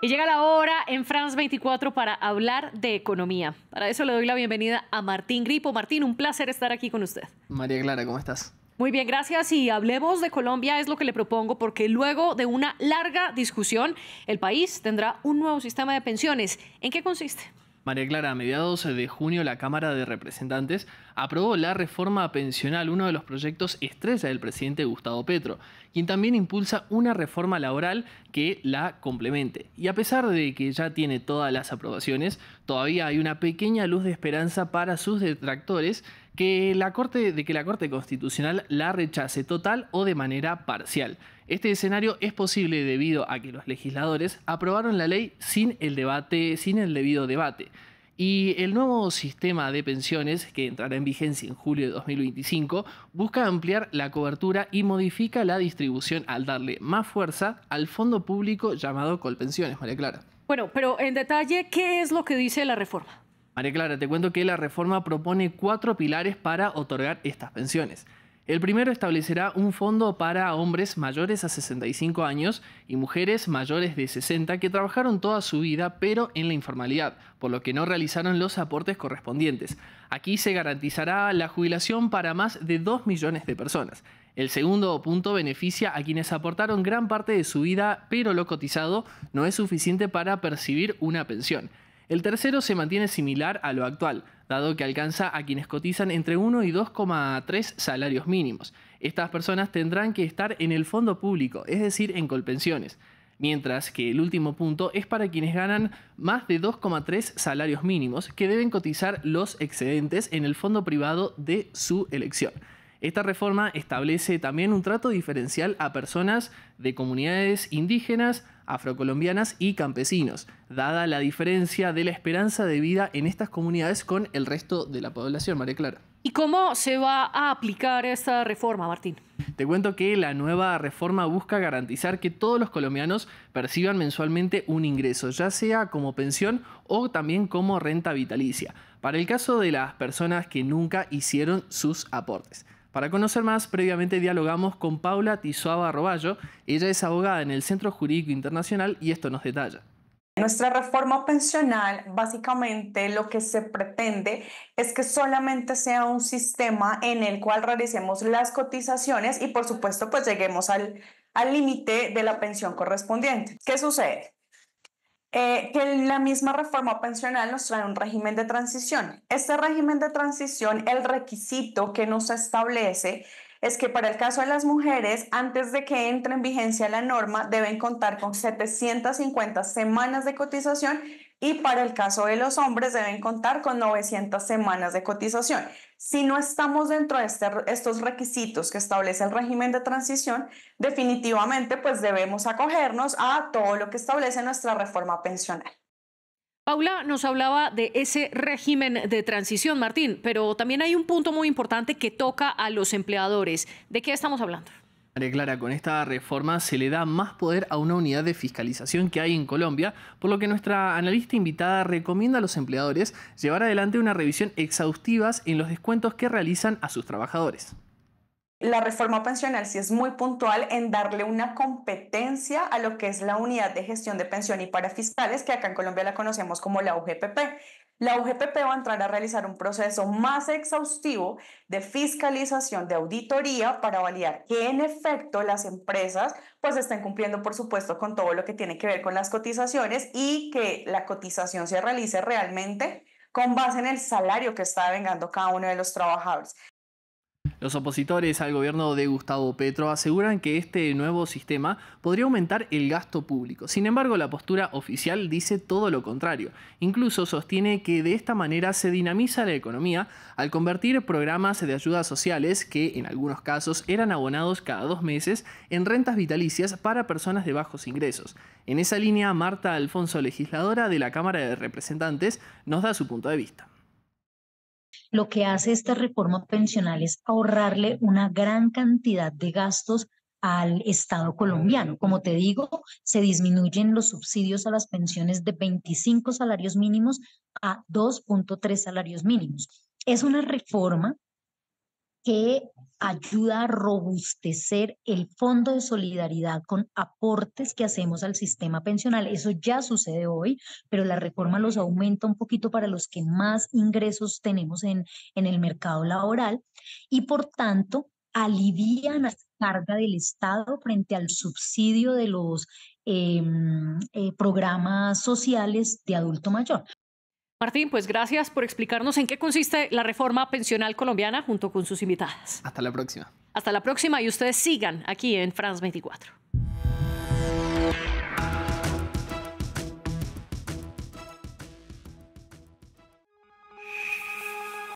Y llega la hora en France 24 para hablar de economía. Para eso le doy la bienvenida a Martín Gripo. Martín, un placer estar aquí con usted. María Clara, ¿cómo estás? Muy bien, gracias. Y hablemos de Colombia, es lo que le propongo, porque luego de una larga discusión, el país tendrá un nuevo sistema de pensiones. ¿En qué consiste? María Clara, a mediados de junio la Cámara de Representantes aprobó la reforma pensional, uno de los proyectos estrella del presidente Gustavo Petro, quien también impulsa una reforma laboral que la complemente. Y a pesar de que ya tiene todas las aprobaciones, todavía hay una pequeña luz de esperanza para sus detractores que la corte, de que la Corte Constitucional la rechace total o de manera parcial. Este escenario es posible debido a que los legisladores aprobaron la ley sin el debate, sin el debido debate. Y el nuevo sistema de pensiones, que entrará en vigencia en julio de 2025, busca ampliar la cobertura y modifica la distribución al darle más fuerza al fondo público llamado Colpensiones, María Clara. Bueno, pero en detalle, ¿qué es lo que dice la reforma? María Clara, te cuento que la reforma propone cuatro pilares para otorgar estas pensiones. El primero establecerá un fondo para hombres mayores a 65 años y mujeres mayores de 60 que trabajaron toda su vida pero en la informalidad, por lo que no realizaron los aportes correspondientes. Aquí se garantizará la jubilación para más de 2 millones de personas. El segundo punto beneficia a quienes aportaron gran parte de su vida, pero lo cotizado no es suficiente para percibir una pensión. El tercero se mantiene similar a lo actual, dado que alcanza a quienes cotizan entre 1 y 2,3 salarios mínimos. Estas personas tendrán que estar en el fondo público, es decir, en colpensiones mientras que el último punto es para quienes ganan más de 2,3 salarios mínimos que deben cotizar los excedentes en el fondo privado de su elección. Esta reforma establece también un trato diferencial a personas de comunidades indígenas, afrocolombianas y campesinos, dada la diferencia de la esperanza de vida en estas comunidades con el resto de la población, María Clara. ¿Y cómo se va a aplicar esta reforma, Martín? Te cuento que la nueva reforma busca garantizar que todos los colombianos perciban mensualmente un ingreso, ya sea como pensión o también como renta vitalicia, para el caso de las personas que nunca hicieron sus aportes. Para conocer más, previamente dialogamos con Paula tisuaba Roballo. Ella es abogada en el Centro Jurídico Internacional y esto nos detalla. Nuestra reforma pensional básicamente lo que se pretende es que solamente sea un sistema en el cual realicemos las cotizaciones y por supuesto pues lleguemos al límite de la pensión correspondiente. ¿Qué sucede? Eh, que la misma reforma pensional nos trae un régimen de transición. Este régimen de transición, el requisito que nos establece es que para el caso de las mujeres, antes de que entre en vigencia la norma, deben contar con 750 semanas de cotización y para el caso de los hombres deben contar con 900 semanas de cotización. Si no estamos dentro de este estos requisitos que establece el régimen de transición, definitivamente pues debemos acogernos a todo lo que establece nuestra reforma pensional. Paula nos hablaba de ese régimen de transición, Martín, pero también hay un punto muy importante que toca a los empleadores. ¿De qué estamos hablando? María Clara, con esta reforma se le da más poder a una unidad de fiscalización que hay en Colombia, por lo que nuestra analista invitada recomienda a los empleadores llevar adelante una revisión exhaustiva en los descuentos que realizan a sus trabajadores. La reforma pensional sí es muy puntual en darle una competencia a lo que es la unidad de gestión de pensión y para fiscales, que acá en Colombia la conocemos como la UGPP la UGPP va a entrar a realizar un proceso más exhaustivo de fiscalización, de auditoría para validar que en efecto las empresas pues estén cumpliendo por supuesto con todo lo que tiene que ver con las cotizaciones y que la cotización se realice realmente con base en el salario que está vengando cada uno de los trabajadores. Los opositores al gobierno de Gustavo Petro aseguran que este nuevo sistema podría aumentar el gasto público. Sin embargo, la postura oficial dice todo lo contrario. Incluso sostiene que de esta manera se dinamiza la economía al convertir programas de ayudas sociales que en algunos casos eran abonados cada dos meses en rentas vitalicias para personas de bajos ingresos. En esa línea, Marta Alfonso, legisladora de la Cámara de Representantes, nos da su punto de vista. Lo que hace esta reforma pensional es ahorrarle una gran cantidad de gastos al Estado colombiano. Como te digo, se disminuyen los subsidios a las pensiones de 25 salarios mínimos a 2.3 salarios mínimos. Es una reforma que ayuda a robustecer el fondo de solidaridad con aportes que hacemos al sistema pensional. Eso ya sucede hoy, pero la reforma los aumenta un poquito para los que más ingresos tenemos en, en el mercado laboral y por tanto alivian la carga del Estado frente al subsidio de los em, eh, programas sociales de adulto mayor. Martín, pues gracias por explicarnos en qué consiste la reforma pensional colombiana junto con sus invitadas. Hasta la próxima. Hasta la próxima y ustedes sigan aquí en France 24.